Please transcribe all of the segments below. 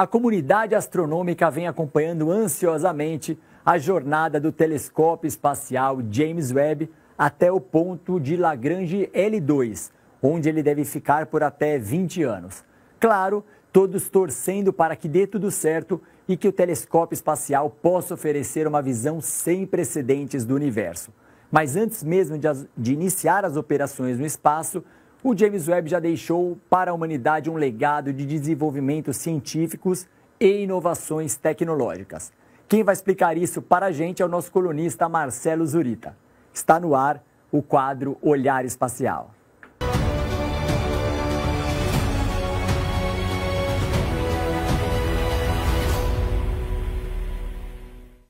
a comunidade astronômica vem acompanhando ansiosamente a jornada do telescópio espacial James Webb até o ponto de Lagrange L2, onde ele deve ficar por até 20 anos. Claro, todos torcendo para que dê tudo certo e que o telescópio espacial possa oferecer uma visão sem precedentes do universo. Mas antes mesmo de, as, de, iniciar as operações no espaço, o James Webb já deixou para a humanidade um legado de desenvolvimentos científicos e inovações tecnológicas. Quem vai explicar isso para a gente é o nosso colunista Marcelo Zurita. Está no ar o quadro Olhar Espacial.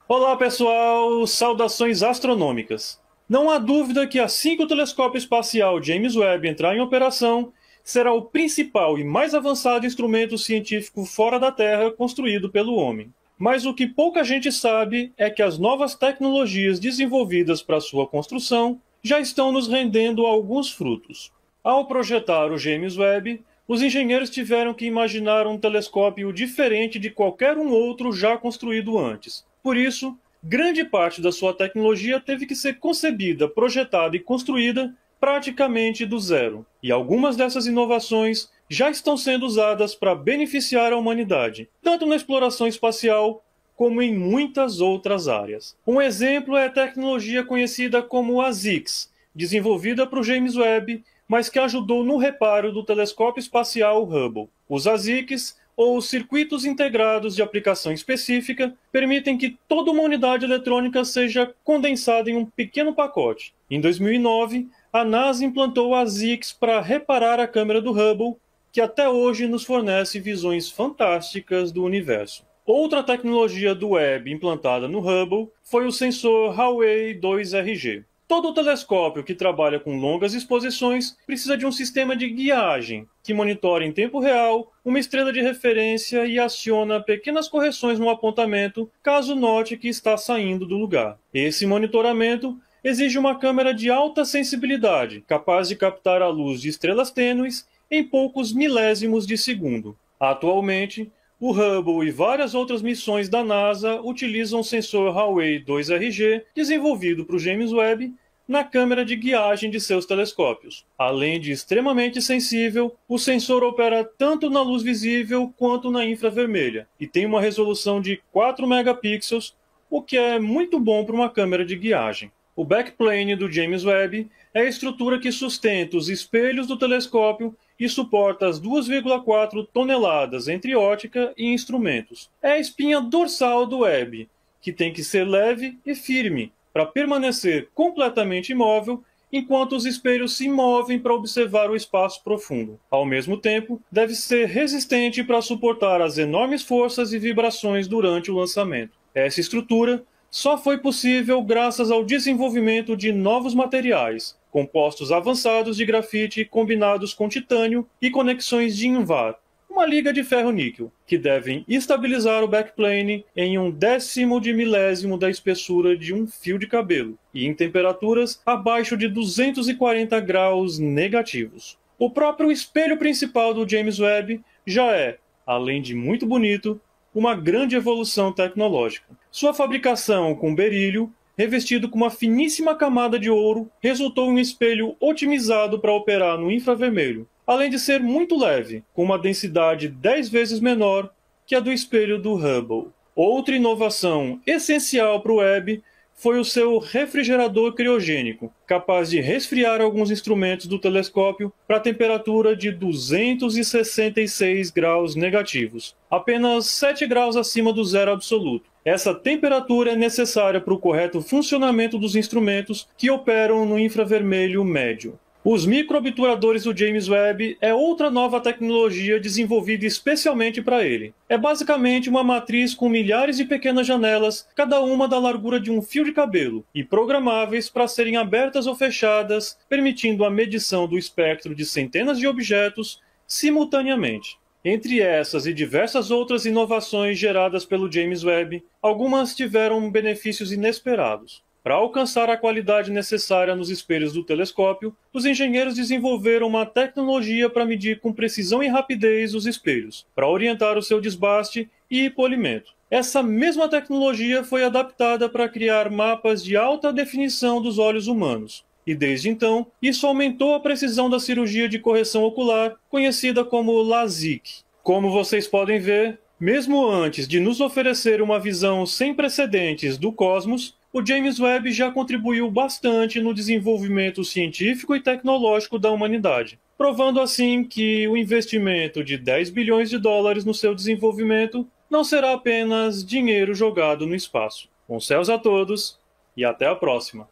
Olá pessoal, saudações astronômicas. Não há dúvida que assim que o telescópio espacial James Webb entrar em operação, será o principal e mais avançado instrumento científico fora da Terra construído pelo homem. Mas o que pouca gente sabe é que as novas tecnologias desenvolvidas para sua construção já estão nos rendendo alguns frutos. Ao projetar o James Webb, os engenheiros tiveram que imaginar um telescópio diferente de qualquer um outro já construído antes. Por isso, grande parte da sua tecnologia teve que ser concebida, projetada e construída praticamente do zero. E algumas dessas inovações já estão sendo usadas para beneficiar a humanidade, tanto na exploração espacial como em muitas outras áreas. Um exemplo é a tecnologia conhecida como ASICS, desenvolvida para o James Webb, mas que ajudou no reparo do telescópio espacial Hubble. Os ASICS ou circuitos integrados de aplicação específica permitem que toda uma unidade eletrônica seja condensada em um pequeno pacote. Em 2009, a NASA implantou a ZIX para reparar a câmera do Hubble, que até hoje nos fornece visões fantásticas do universo. Outra tecnologia do Web implantada no Hubble foi o sensor Huawei 2RG. Todo telescópio que trabalha com longas exposições precisa de um sistema de guiagem que monitore em tempo real uma estrela de referência e aciona pequenas correções no apontamento caso note que está saindo do lugar. Esse monitoramento exige uma câmera de alta sensibilidade, capaz de captar a luz de estrelas tênues em poucos milésimos de segundo. Atualmente, o Hubble e várias outras missões da NASA utilizam o sensor Hawley 2RG, desenvolvido para o James Webb, na câmera de guiagem de seus telescópios. Além de extremamente sensível, o sensor opera tanto na luz visível quanto na infravermelha e tem uma resolução de 4 megapixels, o que é muito bom para uma câmera de guiagem. O backplane do James Webb é a estrutura que sustenta os espelhos do telescópio e suporta as 2,4 toneladas entre ótica e instrumentos. É a espinha dorsal do Web, que tem que ser leve e firme para permanecer completamente imóvel enquanto os espelhos se movem para observar o espaço profundo. Ao mesmo tempo, deve ser resistente para suportar as enormes forças e vibrações durante o lançamento. Essa estrutura só foi possível graças ao desenvolvimento de novos materiais, compostos avançados de grafite combinados com titânio e conexões de invar, uma liga de ferro-níquel, que devem estabilizar o backplane em um décimo de milésimo da espessura de um fio de cabelo e em temperaturas abaixo de 240 graus negativos. O próprio espelho principal do James Webb já é, além de muito bonito, uma grande evolução tecnológica. Sua fabricação com berílio revestido com uma finíssima camada de ouro, resultou em um espelho otimizado para operar no infravermelho, além de ser muito leve, com uma densidade 10 vezes menor que a do espelho do Hubble. Outra inovação essencial para o Webb foi o seu refrigerador criogênico, capaz de resfriar alguns instrumentos do telescópio para temperatura de 266 graus negativos, apenas 7 graus acima do zero absoluto. Essa temperatura é necessária para o correto funcionamento dos instrumentos que operam no infravermelho médio. Os microobturadores do James Webb é outra nova tecnologia desenvolvida especialmente para ele. É basicamente uma matriz com milhares de pequenas janelas, cada uma da largura de um fio de cabelo, e programáveis para serem abertas ou fechadas, permitindo a medição do espectro de centenas de objetos simultaneamente. Entre essas e diversas outras inovações geradas pelo James Webb, algumas tiveram benefícios inesperados. Para alcançar a qualidade necessária nos espelhos do telescópio, os engenheiros desenvolveram uma tecnologia para medir com precisão e rapidez os espelhos, para orientar o seu desbaste e polimento. Essa mesma tecnologia foi adaptada para criar mapas de alta definição dos olhos humanos, e desde então isso aumentou a precisão da cirurgia de correção ocular, conhecida como LASIK. Como vocês podem ver, mesmo antes de nos oferecer uma visão sem precedentes do cosmos, o James Webb já contribuiu bastante no desenvolvimento científico e tecnológico da humanidade, provando assim que o investimento de 10 bilhões de dólares no seu desenvolvimento não será apenas dinheiro jogado no espaço. Bom céus a todos e até a próxima!